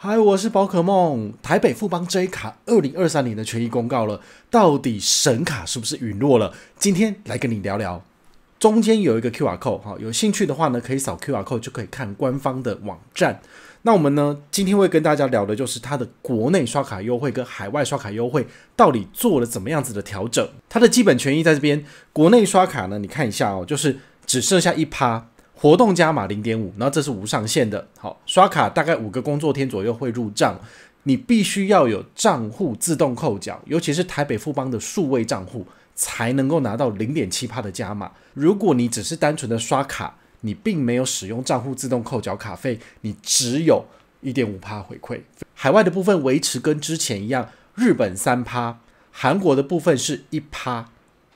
嗨，我是宝可梦台北富邦 J 卡二零二三年的权益公告了，到底神卡是不是陨落了？今天来跟你聊聊。中间有一个 Q R code，哈，有兴趣的话呢，可以扫 Q R code 就可以看官方的网站。那我们呢，今天会跟大家聊的就是它的国内刷卡优惠跟海外刷卡优惠到底做了怎么样子的调整。它的基本权益在这边，国内刷卡呢，你看一下哦，就是只剩下一趴。活动加码零点五，然后这是无上限的。好，刷卡大概五个工作天左右会入账。你必须要有账户自动扣缴，尤其是台北富邦的数位账户才能够拿到零点七趴的加码。如果你只是单纯的刷卡，你并没有使用账户自动扣缴卡费，你只有一点五趴回馈。海外的部分维持跟之前一样，日本三趴，韩国的部分是一趴，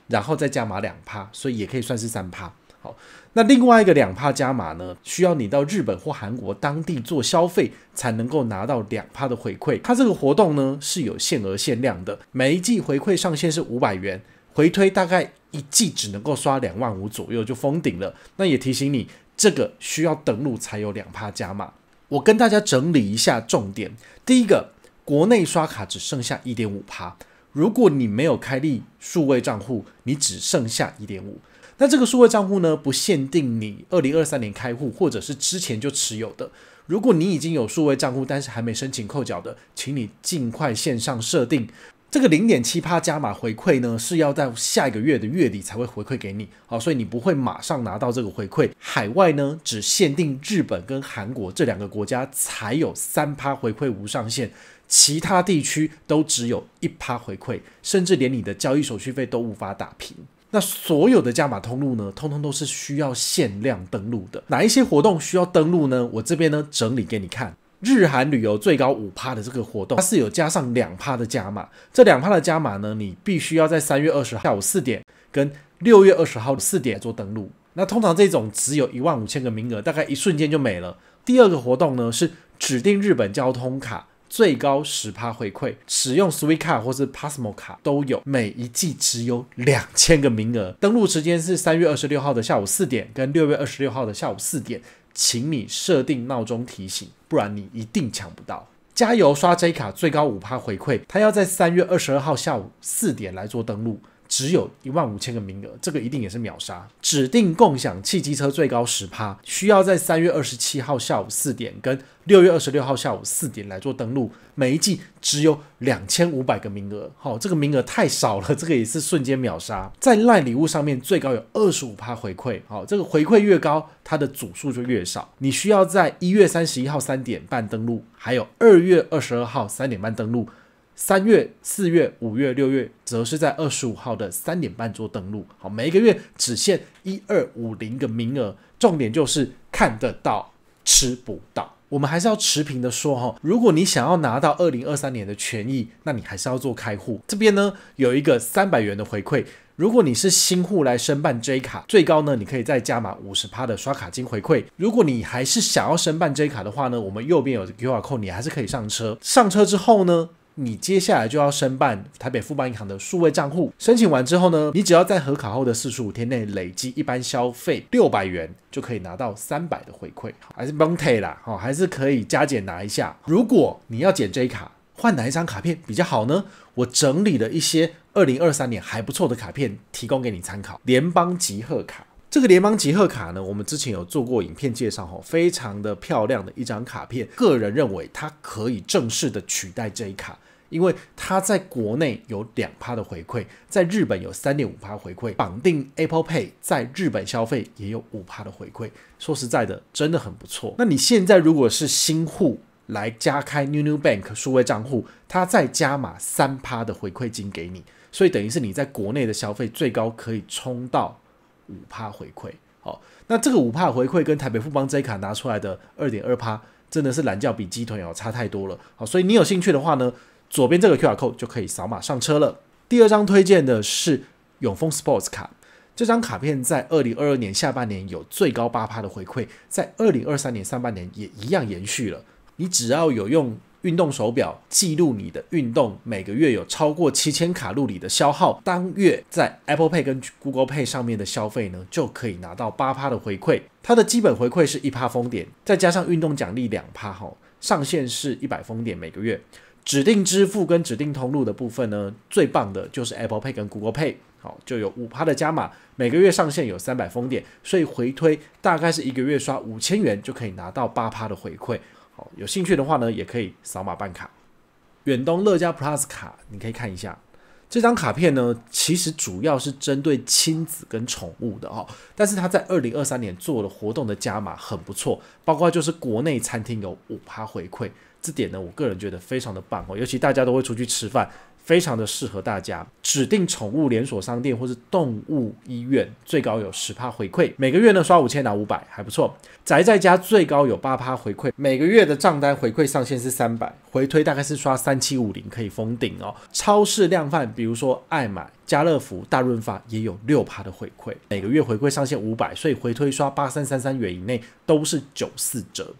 然后再加码两趴，所以也可以算是三趴。好。那另外一个两帕加码呢，需要你到日本或韩国当地做消费才能够拿到两帕的回馈。它这个活动呢是有限额限量的，每一季回馈上限是五百元，回推大概一季只能够刷两万五左右就封顶了。那也提醒你，这个需要登录才有两帕加码。我跟大家整理一下重点：第一个，国内刷卡只剩下一点五帕，如果你没有开立数位账户，你只剩下一点五。那这个数位账户呢，不限定你二零二三年开户或者是之前就持有的。如果你已经有数位账户，但是还没申请扣缴的，请你尽快线上设定。这个零点七趴加码回馈呢，是要在下一个月的月底才会回馈给你，好，所以你不会马上拿到这个回馈。海外呢，只限定日本跟韩国这两个国家才有三趴回馈无上限，其他地区都只有一趴回馈，甚至连你的交易手续费都无法打平。那所有的加码通路呢，通通都是需要限量登录的。哪一些活动需要登录呢？我这边呢整理给你看。日韩旅游最高五趴的这个活动，它是有加上两趴的加码。这两趴的加码呢，你必须要在三月二十号下午四点跟六月二十号四点做登录。那通常这种只有一万五千个名额，大概一瞬间就没了。第二个活动呢是指定日本交通卡。最高十趴回馈，使用 Sweet 卡或是 Passmo 卡都有，每一季只有两千个名额。登录时间是三月二十六号的下午四点，跟六月二十六号的下午四点，请你设定闹钟提醒，不然你一定抢不到。加油刷 J 卡，最高五趴回馈，他要在三月二十二号下午四点来做登录。只有一万五千个名额，这个一定也是秒杀。指定共享汽机车最高十趴，需要在三月二十七号下午四点跟六月二十六号下午四点来做登录，每一季只有两千五百个名额。好，这个名额太少了，这个也是瞬间秒杀。在赖礼物上面最高有二十五趴回馈，好，这个回馈越高，它的组数就越少。你需要在一月三十一号三点半登录，还有二月二十二号三点半登录。三月、四月、五月、六月，则是在二十五号的三点半做登录。好，每一个月只限一二五零个名额。重点就是看得到，吃不到。我们还是要持平的说哈，如果你想要拿到二零二三年的权益，那你还是要做开户。这边呢有一个三百元的回馈，如果你是新户来申办 J 卡，最高呢你可以再加码五十趴的刷卡金回馈。如果你还是想要申办 J 卡的话呢，我们右边有二维码扣，你还是可以上车。上车之后呢？你接下来就要申办台北富邦银行的数位账户，申请完之后呢，你只要在核卡后的四十五天内累积一般消费六百元，就可以拿到三百的回馈，还是 b o n t e 啦，哦，还是可以加减拿一下。如果你要减这一卡，换哪一张卡片比较好呢？我整理了一些二零二三年还不错的卡片，提供给你参考。联邦集贺卡，这个联邦集贺卡呢，我们之前有做过影片介绍，哈，非常的漂亮的一张卡片，个人认为它可以正式的取代这一卡。因为它在国内有两趴的回馈，在日本有三点五趴回馈，绑定 Apple Pay 在日本消费也有五趴的回馈。说实在的，真的很不错。那你现在如果是新户来加开 New New Bank 数位账户，它再加码三趴的回馈金给你，所以等于是你在国内的消费最高可以冲到五趴回馈。好，那这个五趴回馈跟台北富邦 J 卡拿出来的二点二趴，真的是懒叫比鸡腿哦，差太多了。好，所以你有兴趣的话呢？左边这个 QR code 就可以扫码上车了。第二张推荐的是永丰 Sports 卡，这张卡片在二零二二年下半年有最高八趴的回馈，在二零二三年上半年也一样延续了。你只要有用运动手表记录你的运动，每个月有超过七千卡路里的消耗，当月在 Apple Pay 跟 Google Pay 上面的消费呢，就可以拿到八趴的回馈。它的基本回馈是一趴封点，再加上运动奖励两趴吼，上限是一百封点每个月。指定支付跟指定通路的部分呢，最棒的就是 Apple Pay 跟 Google Pay，好就有五趴的加码，每个月上限有三百封点，所以回推大概是一个月刷五千元就可以拿到八趴的回馈，好有兴趣的话呢，也可以扫码办卡，远东乐家 Plus 卡你可以看一下，这张卡片呢其实主要是针对亲子跟宠物的哦，但是它在二零二三年做了活动的加码很不错，包括就是国内餐厅有五趴回馈。这点呢，我个人觉得非常的棒哦，尤其大家都会出去吃饭，非常的适合大家。指定宠物连锁商店或是动物医院，最高有十趴回馈，每个月呢刷五千拿五百，还不错。宅在家最高有八趴回馈，每个月的账单回馈上限是三百，回推大概是刷三七五零可以封顶哦。超市量贩，比如说爱买、家乐福、大润发也有六趴的回馈，每个月回馈上限五百，所以回推刷八三三三元以内都是九四折。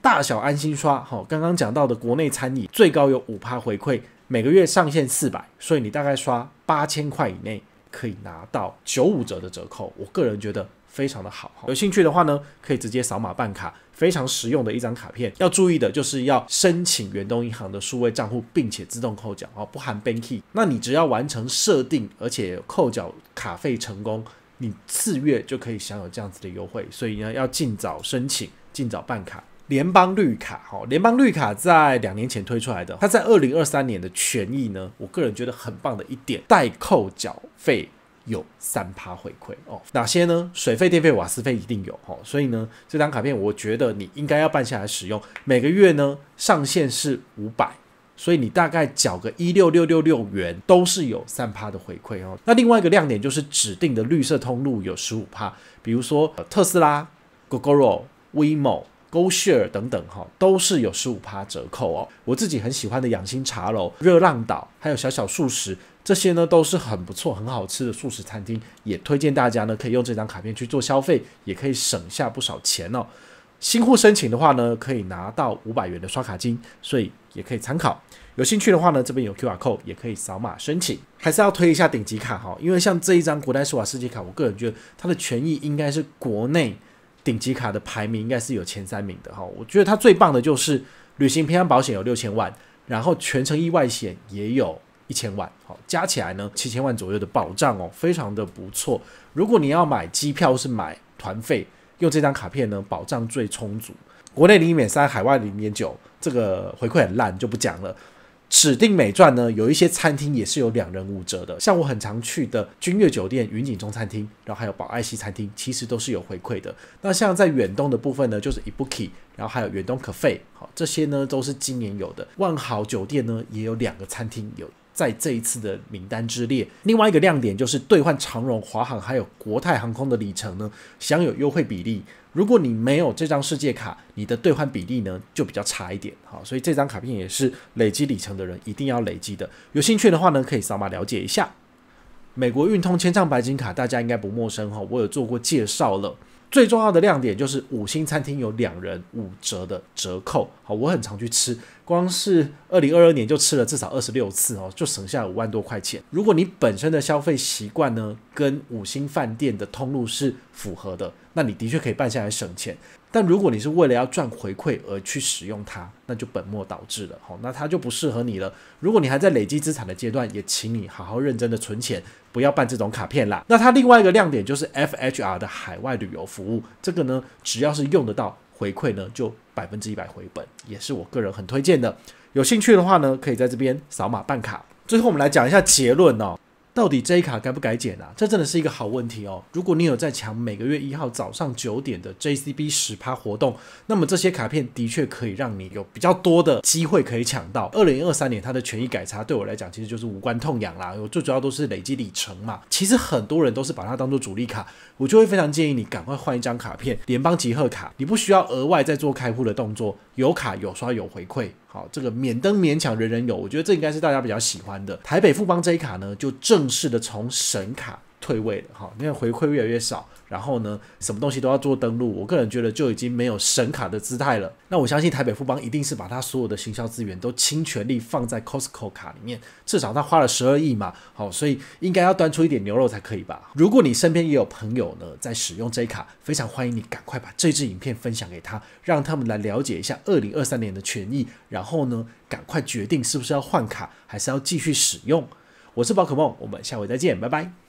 大小安心刷，好，刚刚讲到的国内餐饮最高有五趴回馈，每个月上限四百，所以你大概刷八千块以内可以拿到九五折的折扣。我个人觉得非常的好，有兴趣的话呢，可以直接扫码办卡，非常实用的一张卡片。要注意的就是要申请远东银行的数位账户，并且自动扣缴，哦，不含 Bank Key。那你只要完成设定，而且扣缴卡费成功，你次月就可以享有这样子的优惠。所以呢，要尽早申请，尽早办卡。联邦绿卡，哈，联邦绿卡在两年前推出来的，它在二零二三年的权益呢，我个人觉得很棒的一点，代扣缴费有三趴回馈哦。哪些呢？水费、电费、瓦斯费一定有，哈。所以呢，这张卡片我觉得你应该要办下来使用。每个月呢，上限是五百，所以你大概缴个一六六六六元都是有三趴的回馈哦。那另外一个亮点就是指定的绿色通路有十五趴，比如说特斯拉、GoGoRo、WeMo。GoShare 等等哈，都是有十五趴折扣哦。我自己很喜欢的养心茶楼、热浪岛，还有小小素食，这些呢都是很不错、很好吃的素食餐厅。也推荐大家呢可以用这张卡片去做消费，也可以省下不少钱哦。新户申请的话呢，可以拿到五百元的刷卡金，所以也可以参考。有兴趣的话呢，这边有 Q R code 也可以扫码申请。还是要推一下顶级卡哈，因为像这一张古代施瓦世界卡，我个人觉得它的权益应该是国内。顶级卡的排名应该是有前三名的哈，我觉得它最棒的就是旅行平安保险有六千万，然后全程意外险也有一千万，好加起来呢七千万左右的保障哦，非常的不错。如果你要买机票是买团费，用这张卡片呢保障最充足，国内零免三，海外零点九，这个回馈很烂就不讲了。指定美馔呢，有一些餐厅也是有两人五折的，像我很常去的君悦酒店、云景中餐厅，然后还有宝爱西餐厅，其实都是有回馈的。那像在远东的部分呢，就是 ibuki，然后还有远东 cafe，好，这些呢都是今年有的。万豪酒店呢也有两个餐厅有。在这一次的名单之列，另外一个亮点就是兑换长荣、华航还有国泰航空的里程呢，享有优惠比例。如果你没有这张世界卡，你的兑换比例呢就比较差一点。好，所以这张卡片也是累积里程的人一定要累积的。有兴趣的话呢，可以扫码了解一下。美国运通千账白金卡大家应该不陌生哈，我有做过介绍了。最重要的亮点就是五星餐厅有两人五折的折扣。好，我很常去吃。光是二零二二年就吃了至少二十六次哦，就省下五万多块钱。如果你本身的消费习惯呢，跟五星饭店的通路是符合的，那你的确可以办下来省钱。但如果你是为了要赚回馈而去使用它，那就本末倒置了，好，那它就不适合你了。如果你还在累积资产的阶段，也请你好好认真的存钱，不要办这种卡片啦。那它另外一个亮点就是 F H R 的海外旅游服务，这个呢，只要是用得到。回馈呢，就百分之一百回本，也是我个人很推荐的。有兴趣的话呢，可以在这边扫码办卡。最后，我们来讲一下结论哦。到底这一卡该不该减啊？这真的是一个好问题哦。如果你有在抢每个月一号早上九点的 JCB 十趴活动，那么这些卡片的确可以让你有比较多的机会可以抢到。二零二三年它的权益改差对我来讲其实就是无关痛痒啦。我最主要都是累积里程嘛，其实很多人都是把它当做主力卡，我就会非常建议你赶快换一张卡片，联邦集贺卡，你不需要额外再做开户的动作，有卡有刷有回馈。好，这个免登免抢人人有，我觉得这应该是大家比较喜欢的。台北富邦这一卡呢，就正。是的，从神卡退位了哈，因为回馈越来越少，然后呢，什么东西都要做登录，我个人觉得就已经没有神卡的姿态了。那我相信台北富邦一定是把他所有的行销资源都倾全力放在 Costco 卡里面，至少他花了十二亿嘛，好，所以应该要端出一点牛肉才可以吧？如果你身边也有朋友呢在使用这卡，非常欢迎你赶快把这支影片分享给他，让他们来了解一下二零二三年的权益，然后呢，赶快决定是不是要换卡，还是要继续使用。我是宝可梦，我们下回再见，拜拜。